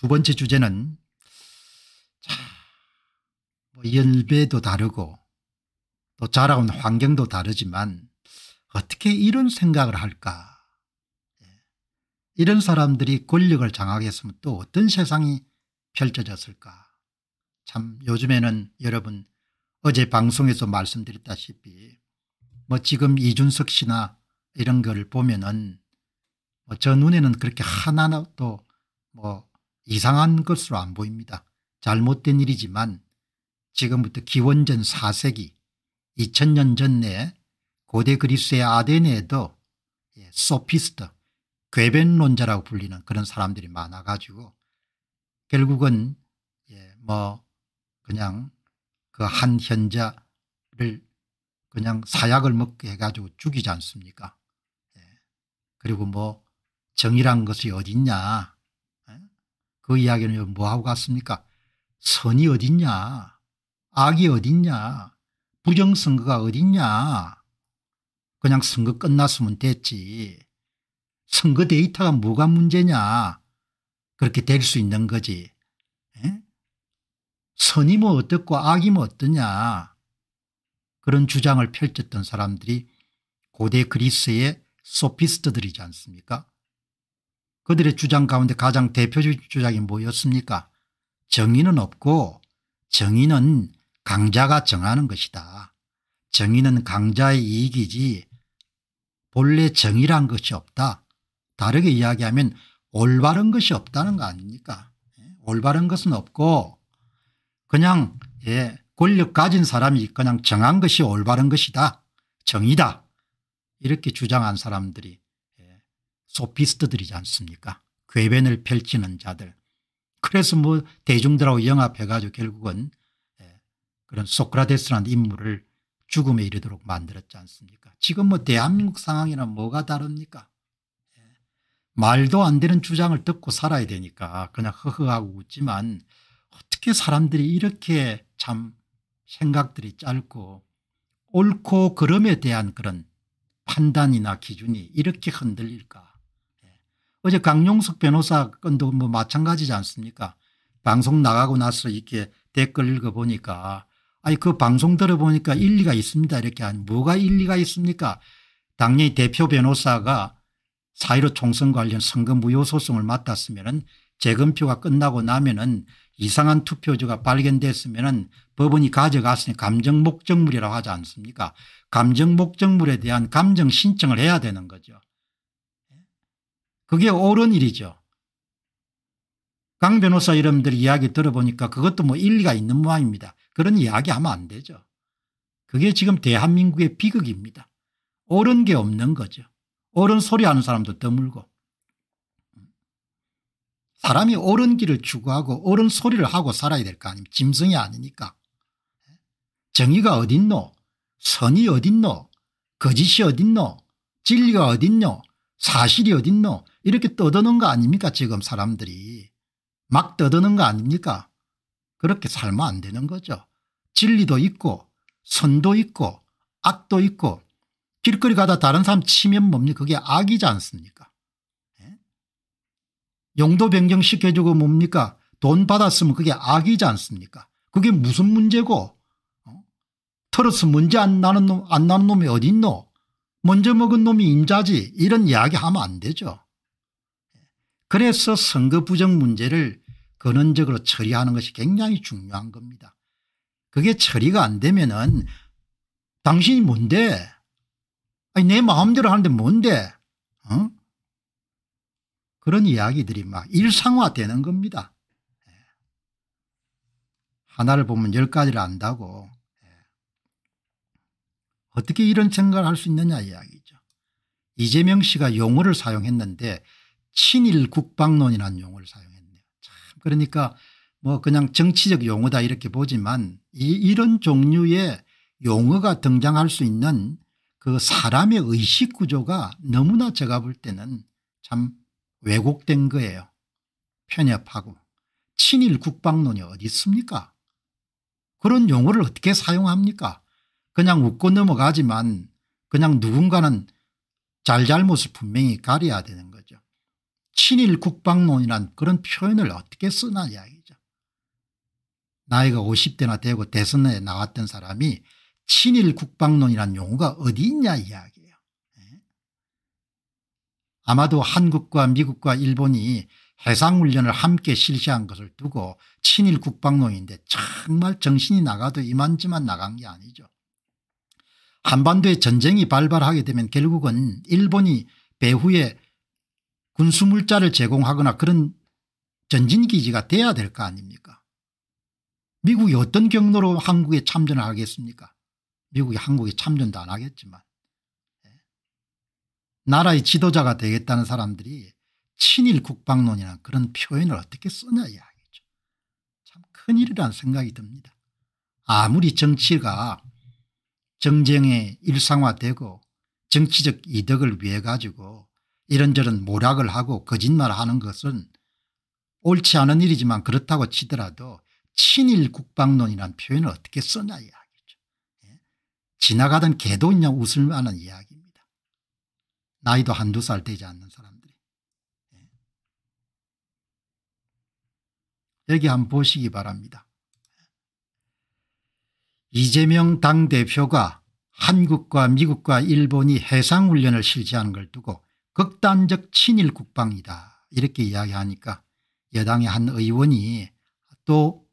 두 번째 주제는 자, 뭐연배도 다르고 또 자라온 환경도 다르지만 어떻게 이런 생각을 할까 예. 이런 사람들이 권력을 장악 했으면 또 어떤 세상이 펼쳐졌을까 참 요즘에는 여러분 어제 방송에서 말씀드렸다시피 뭐 지금 이준석 씨나 이런 걸 보면은 뭐 저 눈에는 그렇게 하나도 뭐 이상한 것으로 안 보입니다. 잘못된 일이지만 지금부터 기원전 4세기 2000년 전에 고대 그리스의 아데네에도 예, 소피스트 괴변론자라고 불리는 그런 사람들이 많아가지고 결국은 예, 뭐 그냥 그 한 현자를 그냥 사약을 먹게 해가지고 죽이지 않습니까 예. 그리고 뭐 정의란 것이 어딨냐 그 이야기는 뭐하고 갔습니까 선이 어딨냐 악이 어딨냐 부정선거가 어딨냐 그냥 선거 끝났으면 됐지 선거 데이터가 뭐가 문제냐 그렇게 될 수 있는 거지 에? 선이 뭐 어떻고 악이 뭐 어떠냐 그런 주장을 펼쳤던 사람들이 고대 그리스의 소피스트들이지 않습니까 그들의 주장 가운데 가장 대표적인 주장이 뭐였습니까 정의는 없고 정의는 강자가 정하는 것이다. 정의는 강자의 이익이지 본래 정의란 것이 없다. 다르게 이야기하면 올바른 것이 없다는 거 아닙니까 예, 올바른 것은 없고 그냥 예, 권력 가진 사람이 그냥 정한 것이 올바른 것이다. 정의다. 이렇게 주장한 사람들이 소피스트들이지 않습니까 궤변을 펼치는 자들 그래서 뭐 대중들하고 영합해가지고 결국은 예, 그런 소크라테스라는 인물을 죽음에 이르도록 만들었지 않습니까 지금 뭐 대한민국 상황이나 뭐가 다릅니까 예, 말도 안 되는 주장을 듣고 살아야 되니까 그냥 허허하고 웃지만 어떻게 사람들이 이렇게 참 생각들이 짧고 옳고 그름에 대한 그런 판단이나 기준이 이렇게 흔들릴까 어제 강용석 변호사 건도 뭐 마찬가지지 않습니까 방송 나가고 나서 이렇게 댓글 읽어보니까 아니 그 방송 들어보니까 일리가 있습니다 이렇게 하니 뭐가 일리가 있습니까 당연히 대표 변호사가 사일오 총선 관련 선거 무효 소송을 맡았으면은 재검표가 끝나고 나면은 이상한 투표지가 발견됐으면은 법원이 가져갔으니 감정 목적물이라고 하지 않습니까 감정 목적물에 대한 감정 신청을 해야 되는 거죠 그게 옳은 일이죠. 강 변호사 이름들 이야기 들어보니까 그것도 뭐 일리가 있는 모양입니다. 그런 이야기 하면 안 되죠. 그게 지금 대한민국의 비극입니다. 옳은 게 없는 거죠. 옳은 소리 하는 사람도 드물고. 사람이 옳은 길을 추구하고 옳은 소리를 하고 살아야 될 거 아닙니까? 짐승이 아니니까. 정의가 어딨노? 선이 어딨노? 거짓이 어딨노? 진리가 어딨노? 사실이 어딨노? 이렇게 떠드는 거 아닙니까 지금 사람들이. 막 떠드는 거 아닙니까? 그렇게 살면 안 되는 거죠. 진리도 있고 선도 있고 악도 있고 길거리 가다 다른 사람 치면 뭡니까 그게 악이지 않습니까 예? 용도 변경시켜주고 뭡니까 돈 받았으면 그게 악이지 않습니까 그게 무슨 문제고 어? 털어서 문제 안 나는 놈, 안 나는 놈이 어딨노 먼저 먹은 놈이 임자지 이런 이야기 하면 안 되죠 그래서 선거 부정 문제를 근원적으로 처리하는 것이 굉장히 중요한 겁니다. 그게 처리가 안 되면 은 당신이 뭔데 아니 내 마음대로 하는데 뭔데 어? 그런 이야기들이 막 일상화되는 겁니다. 예. 하나를 보면 열 가지를 안다고 예. 어떻게 이런 생각을 할 수 있느냐 이야기죠. 이재명 씨가 용어를 사용했는데 친일 국방론이라는 용어를 사용했네요. 참 그러니까 뭐 그냥 정치적 용어다 이렇게 보지만 이 이런 종류의 용어가 등장할 수 있는 그 사람의 의식 구조가 너무나 제가 볼 때는 참 왜곡된 거예요. 편협하고 친일 국방론이 어디 있습니까 그런 용어를 어떻게 사용합니까 그냥 웃고 넘어가지만 그냥 누군가는 잘잘못을 분명히 가려야 되는 거죠. 친일 국방론이란 그런 표현을 어떻게 쓰나 이야기죠. 나이가 50대나 되고 대선에 나왔던 사람이 친일 국방론이란 용어가 어디 있냐 이야기예요. 예. 아마도 한국과 미국과 일본이 해상훈련을 함께 실시한 것을 두고 친일 국방론인데 정말 정신이 나가도 이만저만 나간 게 아니죠. 한반도에 전쟁이 발발하게 되면 결국은 일본이 배후에 군수물자를 제공하거나 그런 전진기지가 돼야 될 거 아닙니까 미국이 어떤 경로로 한국에 참전을 하겠습니까 미국이 한국에 참전도 안 하겠지만 예. 나라의 지도자가 되겠다는 사람들이 친일 국방론이나 그런 표현을 어떻게 쓰냐 이야기죠. 참 큰일이라는 생각이 듭니다. 아무리 정치가 정쟁에 일상화되고 정치적 이득을 위해 가지고 이런저런 모략을 하고 거짓말하는 것은 옳지 않은 일이지만 그렇다고 치더라도 친일 국방론이란 표현을 어떻게 써냐 이야기죠. 예? 지나가던 개도 있냐 웃을 만한 이야기입니다. 나이도 한두 살 되지 않는 사람들이. 예? 여기 한번 보시기 바랍니다. 이재명 당대표가 한국과 미국과 일본이 해상훈련을 실시하는 걸 두고 극단적 친일 국방이다 이렇게 이야기하니까 여당의 한 의원이 또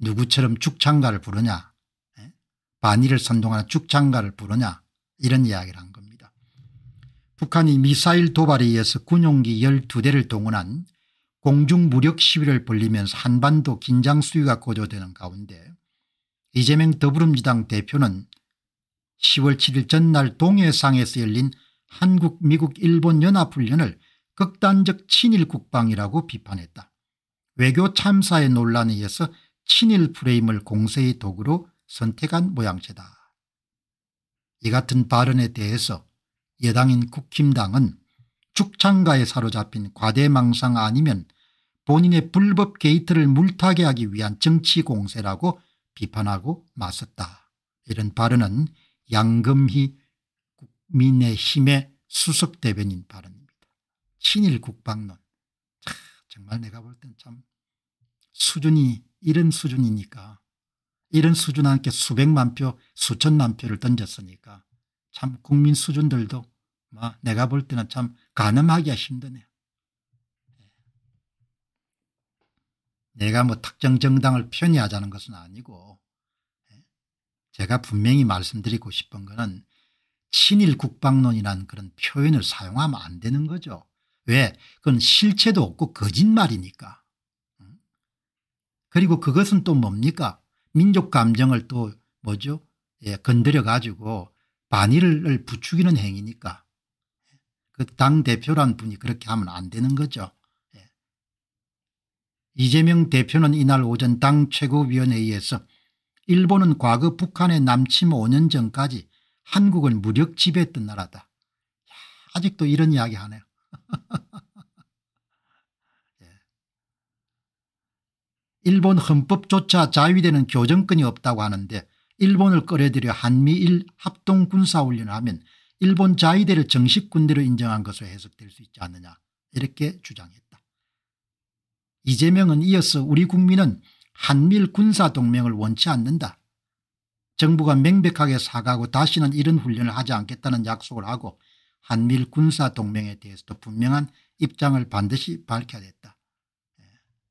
누구처럼 죽창가를 부르냐 예? 반일을 선동하는 죽창가를 부르냐 이런 이야기를 한 겁니다. 북한이 미사일 도발에 의해서 군용기 12대를 동원한 공중무력 시위를 벌리면서 한반도 긴장 수위가 고조되는 가운데 이재명 더불어민주당 대표는 10월 7일 전날 동해상에서 열린 한국 미국 일본 연합훈련을 극단적 친일 국방이라고 비판했다. 외교 참사의 논란에 의해서 친일 프레임을 공세의 도구로 선택한 모양새다. 이 같은 발언에 대해서 여당인 국힘당은 죽창가에 사로잡힌 과대망상 아니면 본인의 불법 게이트를 물타게 하기 위한 정치 공세라고 비판하고 맞섰다. 이런 발언은 양금희 민의힘의 수석대변인 발언입니다. 친일 국방론. 정말 내가 볼 땐참 수준이 이런 수준이니까 이런 수준 함께 수백만 표 수천만 표를 던졌으니까 참 국민 수준들도 내가 볼 때는 참 가늠하기가 힘드네요. 예. 내가 뭐 특정 정당을 편애하자는 것은 아니고 예. 제가 분명히 말씀드리고 싶은 것은 친일 국방론이란 그런 표현을 사용하면 안 되는 거죠. 왜? 그건 실체도 없고 거짓말이니까. 그리고 그것은 또 뭡니까? 민족 감정을 또 뭐죠? 예, 건드려 가지고 반일을 부추기는 행위니까. 그 당 대표란 분이 그렇게 하면 안 되는 거죠. 예. 이재명 대표는 이날 오전 당 최고위원회의에서 일본은 과거 북한의 남침 5년 전까지 한국을 무력 지배했던 나라다. 야, 아직도 이런 이야기 하네요. 예. 일본 헌법조차 자위되는 교정권이 없다고 하는데 일본을 끌어들여 한미일 합동군사훈련을 하면 일본 자위대를 정식군대로 인정한 것으로 해석될 수 있지 않느냐 이렇게 주장했다. 이재명은 이어서 우리 국민은 한미 군사동맹을 원치 않는다. 정부가 명백하게 사과하고 다시는 이런 훈련을 하지 않겠다는 약속을 하고 한미일 군사동맹에 대해서도 분명한 입장을 반드시 밝혀야 됐다. 예.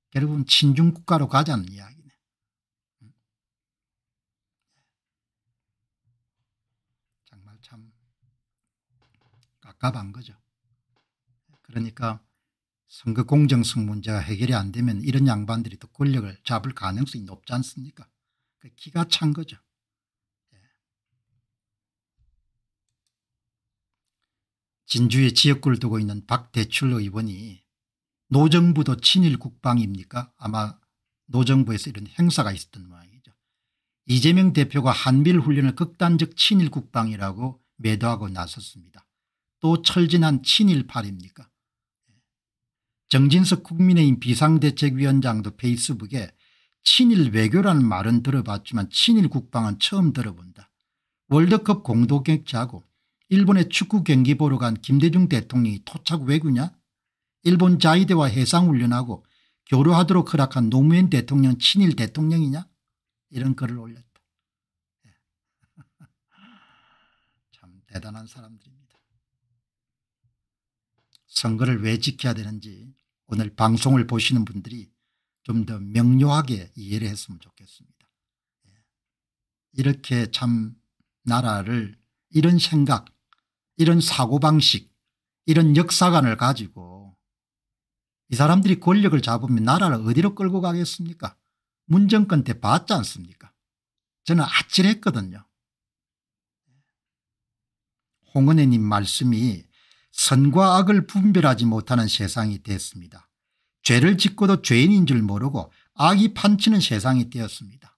결국은 친중국가로 가자는 이야기네. 음. 정말 참 깝깝한 거죠. 그러니까 선거 공정성 문제가 해결이 안 되면 이런 양반들이 또 권력을 잡을 가능성이 높지 않습니까? 그 기가 찬 거죠. 진주에 지역구를 두고 있는 박대출 의원이 노정부도 친일 국방입니까 아마 노정부에서 이런 행사가 있었던 모양이죠. 이재명 대표가 한미일 훈련을 극단적 친일 국방이라고 매도하고 나섰습니다. 또 철진한 친일파입니까 정진석 국민의힘 비상대책위원장도 페이스북에 친일 외교라는 말은 들어봤지만 친일 국방은 처음 들어본다. 월드컵 공동격자하고 일본의 축구 경기 보러 간 김대중 대통령이 토착 왜구냐? 일본 자위대와 해상훈련하고 교류하도록 허락한 노무현 대통령 친일 대통령이냐? 이런 글을 올렸다. 예. 참 대단한 사람들입니다. 선거를 왜 지켜야 되는지 오늘 방송을 보시는 분들이 좀 더 명료하게 이해를 했으면 좋겠습니다. 예. 이렇게 참 나라를 이런 생각 이런 사고방식 이런 역사관을 가지고 이 사람들이 권력을 잡으면 나라를 어디로 끌고 가겠습니까 문정권 때 봤지 않습니까 저는 아찔했거든요 홍은혜님 말씀이 선과 악을 분별하지 못하는 세상이 됐습니다 죄를 짓고도 죄인인 줄 모르고 악이 판치는 세상이 되었습니다.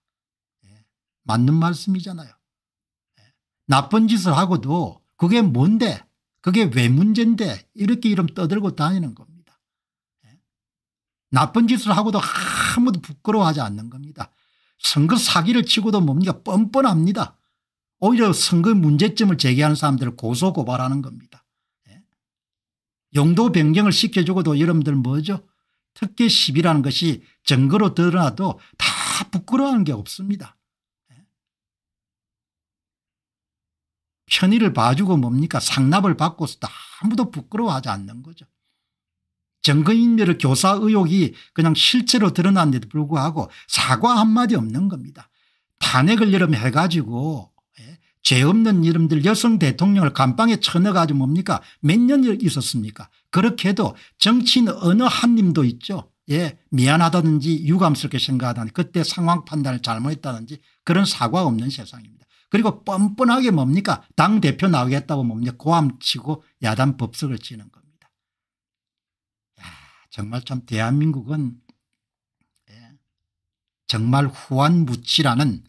예, 맞는 말씀이잖아요. 예, 나쁜 짓을 하고도 그게 뭔데 그게 왜 문제인데 이렇게 이름 떠들고 다니는 겁니다. 예. 나쁜 짓을 하고도 아무도 부끄러워하지 않는 겁니다. 선거 사기를 치고도 뭡니까 뻔뻔합니다. 오히려 선거 문제점을 제기하는 사람들을 고소고발하는 겁니다. 용도 예. 변경을 시켜주고도 여러분들 뭐죠? 특혜 시비라는 것이 증거로 드러나도 다 부끄러워하는 게 없습니다. 편의를 봐주고 뭡니까 상납을 받고 서도 아무도 부끄러워하지 않는 거죠. 정권인멸의 교사 의혹이 그냥 실제로 드러난데도 불구하고 사과 한마디 없는 겁니다. 탄핵을 여름 해가지고 예, 죄 없는 이름들 여성 대통령을 감방에 쳐넣어가지고 뭡니까 몇 년 있었습니까 그렇게 해도 정치인 어느 한 님도 있죠. 예, 미안하다든지 유감스럽게 생각하다든지 그때 상황 판단을 잘못했다든지 그런 사과 없는 세상입니다. 그리고 뻔뻔하게 뭡니까 당대표 나오겠다고 뭡니까 고함치고 야단 법석을 치는 겁니다. 야, 정말 참 대한민국은 예, 정말 후한무치라는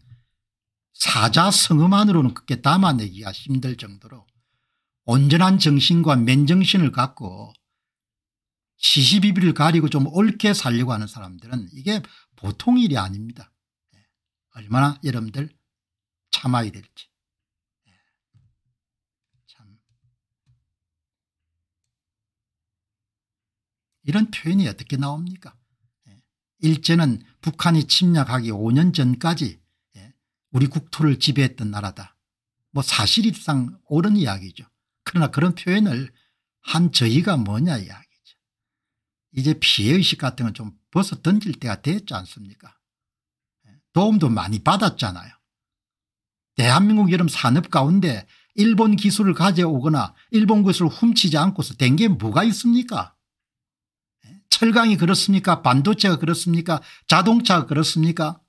사자성어만으로는 그게 담아내기가 힘들 정도로 온전한 정신과 맨정신을 갖고 시시비비를 가리고 좀 옳게 살려고 하는 사람들은 이게 보통 일이 아닙니다. 예, 얼마나 여러분들 참아야 될지. 예. 참. 이런 표현이 어떻게 나옵니까? 예. 일제는 북한이 침략하기 5년 전까지 예, 우리 국토를 지배했던 나라다. 뭐 사실상 옳은 이야기죠. 그러나 그런 표현을 한 저희가 뭐냐 이야기죠. 이제 피해의식 같은 건 좀 벗어던질 때가 됐지 않습니까? 도움도 많이 받았잖아요. 대한민국 여름 산업 가운데 일본 기술을 가져오거나 일본 것을 훔치지 않고서 된 게 뭐가 있습니까 예? 철강이 그렇습니까 반도체가 그렇습니까 자동차가 그렇습니까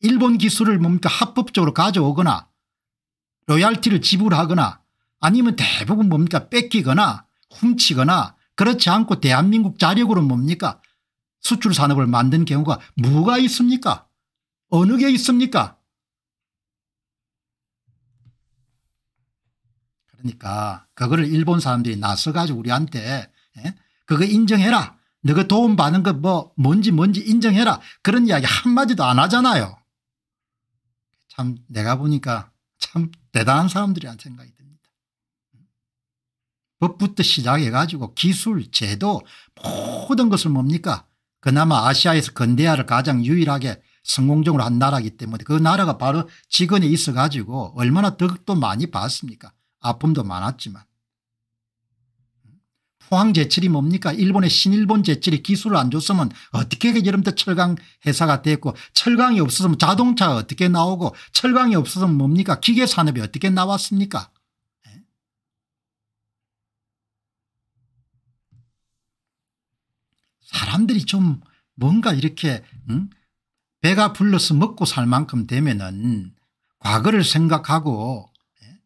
일본 기술을 뭡니까 합법적으로 가져오거나 로얄티를 지불하거나 아니면 대부분 뭡니까 뺏기거나 훔치거나 그렇지 않고 대한민국 자력으로 뭡니까 수출산업을 만든 경우가 뭐가 있습니까 어느 게 있습니까? 그러니까 그거를 일본 사람들이 나서가지고 우리한테 예? 그거 인정해라. 너가 도움받는 거뭐 뭔지 뭔지 인정해라. 그런 이야기 한마디도 안 하잖아요. 참 내가 보니까 참 대단한 사람들이란 생각이 듭니다. 법부터 시작해가지고 기술, 제도 모든 것을 뭡니까 그나마 아시아에서 건대아를 가장 유일하게 성공적으로 한 나라이기 때문에 그 나라가 바로 직원에 있어 가지고 얼마나 덕도 많이 봤습니까 아픔도 많았지만 포항 제철이 뭡니까 일본의 신일본 제철이 기술을 안 줬으면 어떻게 여름때 철강 회사가 됐고 철강이 없었으면 자동차가 어떻게 나오고 철강이 없었으면 뭡니까 기계산업이 어떻게 나왔습니까 예? 사람들이 좀 뭔가 이렇게 응? 배가 불러서 먹고 살 만큼 되면은 과거를 생각하고 예?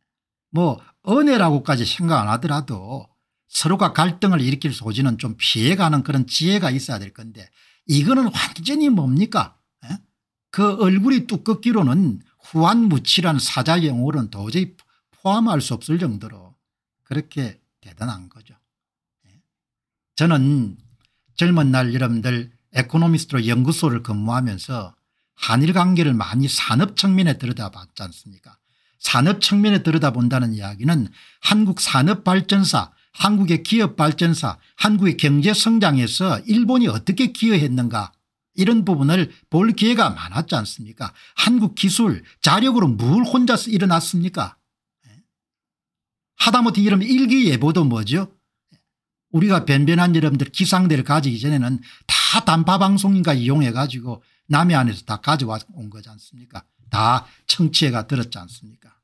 뭐 은혜라고까지 생각 안 하더라도 서로가 갈등을 일으킬 소지는 좀 피해가는 그런 지혜가 있어야 될 건데 이거는 완전히 뭡니까 예? 그 얼굴이 뚜껍기로는 후한무치란 사자영어는 도저히 포함할 수 없을 정도로 그렇게 대단한 거죠 예? 저는 젊은 날 여러분들 에코노미스트로 연구소를 근무하면서 한일 관계를 많이 산업 측면에 들여다봤지 않습니까 산업 측면에 들여다본다는 이야기는 한국 산업발전사 한국의 기업발전사 한국의 경제성장에서 일본이 어떻게 기여했는가 이런 부분을 볼 기회가 많았지 않습니까 한국 기술 자력으로 뭘 혼자서 일어났습니까 예? 하다못해 이러면 일기예보도 뭐죠 우리가 변변한 여러분들 기상대를 가지기 전에는 다다 단파방송인가 이용해가지고 남해 안에서 다 가져온 거지 않습니까? 다청취해가 들었지 않습니까?